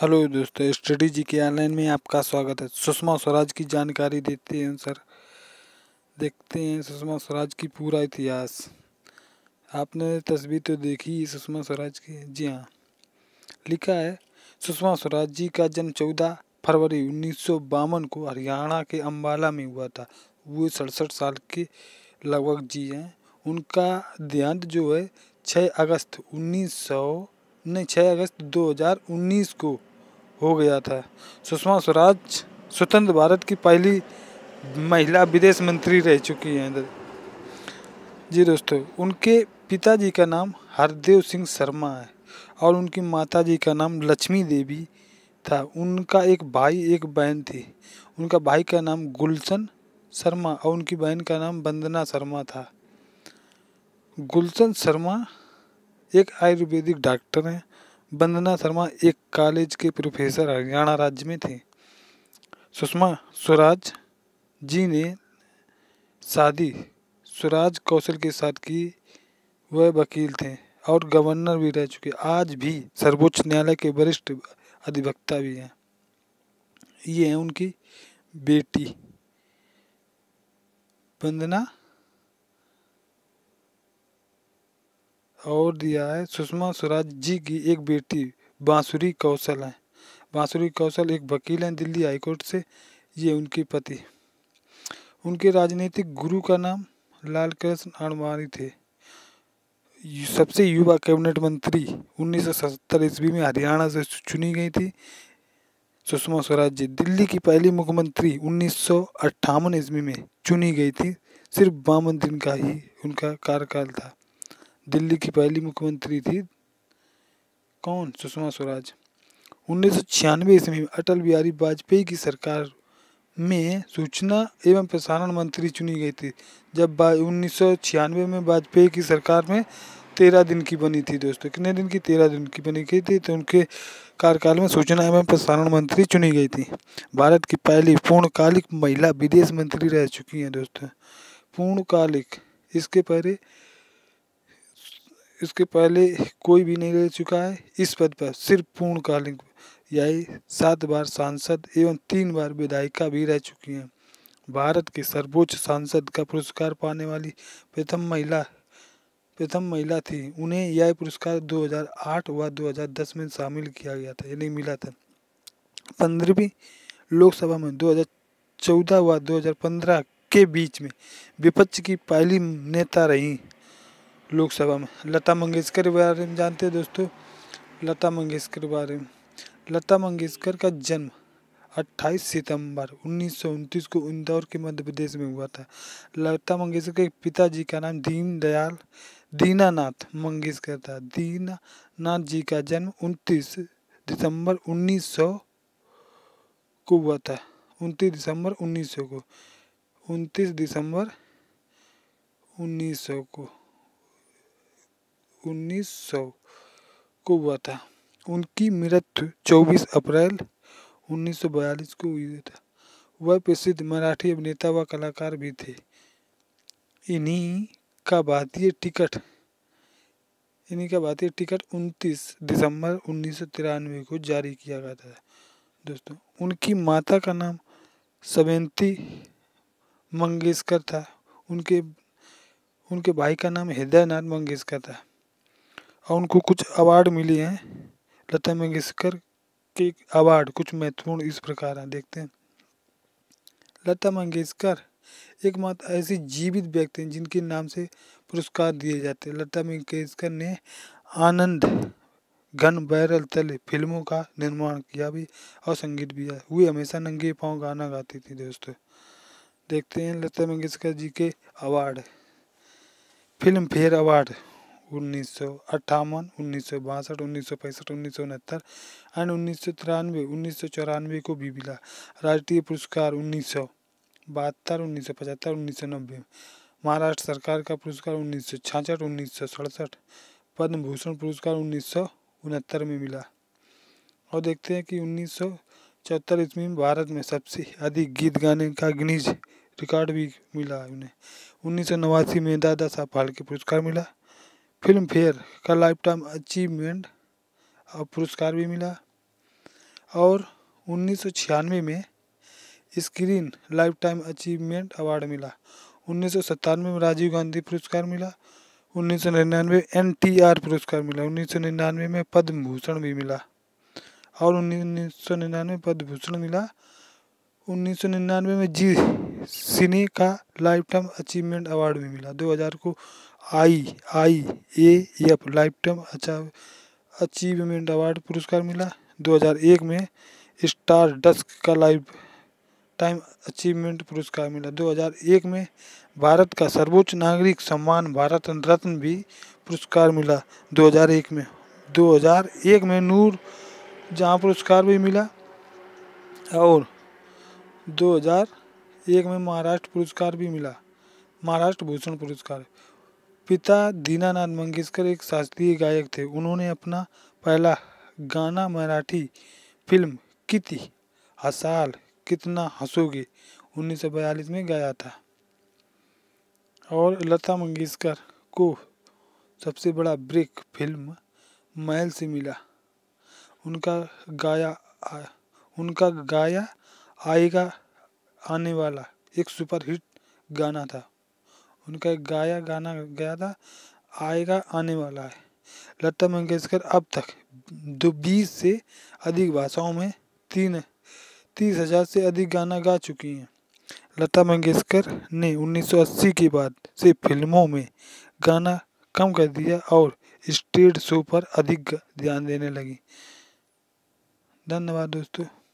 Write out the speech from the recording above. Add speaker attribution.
Speaker 1: hello दोस्तों study जी के online में आपका स्वागत है सुषमा स्वराज की जानकारी देते हैं सर देखते हैं सुषमा स्वराज की पूरा इतिहास आपने तस्वीर तो देखी सुषमा स्वराज की जी हाँ लिखा है सुषमा स्वराज जी का जन्म चौदह फरवरी उन्नीस सौ बावन को हरियाणा के अम्बाला में हुआ था वो सड़सठ साल के लगभग जी हैं उनका देहांत जो है छः अगस्त उन्नीस सौ नहीं छः अगस्त दो हजार उन्नीस को हो गया था सुषमा स्वराज स्वतंत्र भारत की पहली महिला विदेश मंत्री रह चुकी हैं जी दोस्तों उनके पिताजी का नाम हरदेव सिंह शर्मा है और उनकी माताजी का नाम लक्ष्मी देवी था उनका एक भाई एक बहन थी उनका भाई का नाम गुलशन शर्मा और उनकी बहन का नाम वंदना शर्मा था गुलशन शर्मा एक आयुर्वेदिक डॉक्टर हैं वंदना शर्मा एक कॉलेज के प्रोफेसर हरियाणा राज्य में थे सुषमा स्वराज जी ने शादी स्वराज कौशल के साथ की वह वकील थे और गवर्नर भी रह चुके आज भी सर्वोच्च न्यायालय के वरिष्ठ अधिवक्ता भी हैं ये है उनकी बेटी वंदना और दिया है सुषमा स्वराज जी की एक बेटी बांसुरी कौशल है बांसुरी कौशल एक वकील हैं दिल्ली हाईकोर्ट से ये उनके पति उनके राजनीतिक गुरु का नाम लाल कृष्ण आडवाणी थे सबसे युवा कैबिनेट मंत्री उन्नीस सौ सत्तर ईस्वी में हरियाणा से चुनी गई थी सुषमा स्वराज जी दिल्ली की पहली मुख्यमंत्री उन्नीस सौ ईस्वी में चुनी गई थी सिर्फ बावन दिन का ही उनका कार्यकाल था दिल्ली की पहली मुख्यमंत्री थी कौन सुषमा स्वराज उन्नीस सौ छियानवे ईस्वी में अटल बिहारी वाजपेयी की सरकार में सूचना एवं प्रसारण मंत्री चुनी गई थी जब उन्नीस सौ छियानवे में वाजपेयी की सरकार में तेरह दिन की बनी थी दोस्तों कितने दिन की तेरह दिन की बनी गई थी तो उनके कार्यकाल में सूचना एवं प्रसारण मंत्री चुनी गई थी भारत की पहली पूर्णकालिक महिला विदेश मंत्री रह चुकी हैं दोस्तों पूर्णकालिक इसके पहले इसके पहले कोई भी नहीं रह चुका है इस पद पर सिर्फ पूर्णकालीन यही सात बार सांसद एवं तीन बार विधायिका भी रह चुकी हैं भारत के सर्वोच्च सांसद का पुरस्कार पाने वाली प्रथम महिला प्रथम महिला थी उन्हें यह पुरस्कार 2008 व 2010 में शामिल किया गया था यानी मिला था पंद्रहवीं लोकसभा में 2014 व 2015 के बीच में विपक्ष की पहली नेता रहीं लोकसभा में लता मंगेशकर के बारे में जानते हैं दोस्तों लता मंगेशकर के बारे में लता मंगेशकर का जन्म 28 सितंबर उन्नीस को इंदौर के मध्य प्रदेश में हुआ था लता मंगेशकर के पिताजी का नाम दीनदयाल दीनानाथ मंगेशकर था दीनानाथ जी का जन्म 29 दिसंबर 1900 को हुआ था 29 दिसंबर 1900 को 29 दिसंबर 1900 को उन्नीस को हुआ था उनकी मृत्यु 24 अप्रैल 1942 को हुई था वह प्रसिद्ध मराठी अभिनेता व कलाकार भी थे इन्हीं का भारतीय टिकट इन्हीं का भारतीय टिकट 29 दिसंबर उन्नीस को जारी किया गया था दोस्तों उनकी माता का नाम सवेंती मंगेशकर था उनके उनके भाई का नाम हृदयनाथ मंगेशकर था और हाँ, उनको कुछ अवार्ड मिले हैं लता मंगेशकर के अवार्ड कुछ महत्वपूर्ण इस प्रकार हैं देखते हैं लता मंगेशकर एकमात्र ऐसे जीवित व्यक्ति हैं जिनके नाम से पुरस्कार दिए जाते हैं लता मंगेशकर ने आनंद घन बैरल तले फिल्मों का निर्माण किया भी और संगीत भी है हुए हमेशा नंगे पाँव गाना गाती थी दोस्तों देखते हैं लता मंगेशकर जी के अवार्ड फिल्म फेयर अवार्ड उन्नीस सौ अट्ठावन उन्नीस सौ बासठ उन्नीस सौ पैंसठ उन्नीस सौ उनहत्तर एंड उन्नीस सौ तिरानवे उन्नीस सौ चौरानवे को भी मिला राष्ट्रीय पुरस्कार उन्नीस सौ बहत्तर उन्नीस सौ पचहत्तर उन्नीस सौ नब्बे महाराष्ट्र सरकार का पुरस्कार उन्नीस सौ छाछठ उन्नीस सौ सड़सठ पद्म भूषण पुरस्कार उन्नीस सौ उनहत्तर में मिला और देखते हैं कि उन्नीस सौ चौहत्तर ईस्वी में भारत में सबसे अधिक गीत गाने का गिनीज रिकॉर्ड भी मिला उन्हें उन्नीस सौ नवासी में दादा साहब फाल्के पुरस्कार मिला फिल्म फेयर का लाइफ टाइम अचीवमेंट पुरस्कार भी मिला और उन्नीस में screen lifetime achievement award मिला उन्नीस में राजीव गांधी पुरस्कार मिला उन्नीस सौ निन्यानवे एन टी आर पुरस्कार मिला उन्नीस सौ निन्यानवे में पद्म भूषण भी मिला और उन्नीस सौ निन्यानवे पद्म भूषण मिला उन्नीस सौ निन्यानवे में जी सिने का लाइफ टाइम अचीवमेंट अवार्ड भी मिला दो हज़ार को I I A F lifetime अच्छा अचीवमेंट अवार्ड पुरस्कार मिला 2001 में स्टार डस्क का लाइफ टाइम अचीवमेंट पुरस्कार मिला 2001 में भारत का सर्वोच्च नागरिक सम्मान भारत रत्न भी पुरस्कार मिला 2001 में 2001 में नूर जहाँ पुरस्कार भी मिला और 2001 में महाराष्ट्र पुरस्कार भी मिला महाराष्ट्र भूषण पुरस्कार पिता दीनानाथ मंगेशकर एक शास्त्रीय गायक थे उन्होंने अपना पहला गाना मराठी फिल्म किति हसाल कितना हंसोगे 1942 में गाया था और लता मंगेशकर को सबसे बड़ा ब्रेक फिल्म महल से मिला उनका गाया आ, उनका गाया आएगा आने वाला एक सुपरहिट गाना था उनका एक गाया गाना गया था आएगा आने वाला है लता मंगेशकर अब तक दो बीस से अधिक भाषाओं में तीन तीस हज़ार से अधिक गाना गा चुकी हैं लता मंगेशकर ने 1980 के बाद से फिल्मों में गाना कम कर दिया और स्टेज शो पर अधिक ध्यान देने लगी धन्यवाद दोस्तों